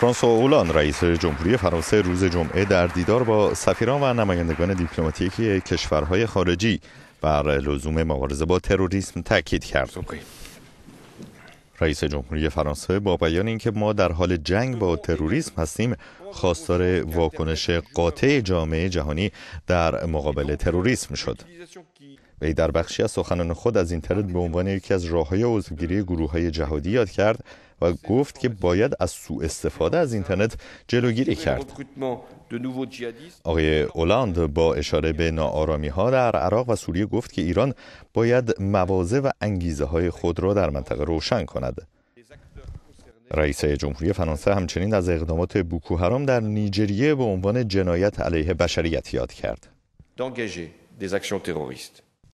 فرانسوا اولان رئیس جمهوری فرانسه روز جمعه در دیدار با سفیران و نمایندگان دیپلماتیک کشورهای خارجی بر لزوم مبارزه با تروریسم تاکید کرد. رئیس جمهوری فرانسه با بیان اینکه ما در حال جنگ با تروریسم هستیم خواستار واکنش قاطع جامعه جهانی در مقابل تروریسم شد وی در بخشی از سخنان خود از اینترنت به عنوان یکی از راههای عضوگیری گروه های جهادی یاد کرد و گفت که باید از سوء استفاده از اینترنت جلوگیری کرد. آقای اولاند با اشاره به ناآرامی ها در عراق و سوریه گفت که ایران باید موازه و انگیزه های خود را در منطقه روشن کند. رئیس جمهوری فرانسه همچنین از اقدامات بوکو حرام در نیجریه به عنوان جنایت علیه بشریت یاد کرد.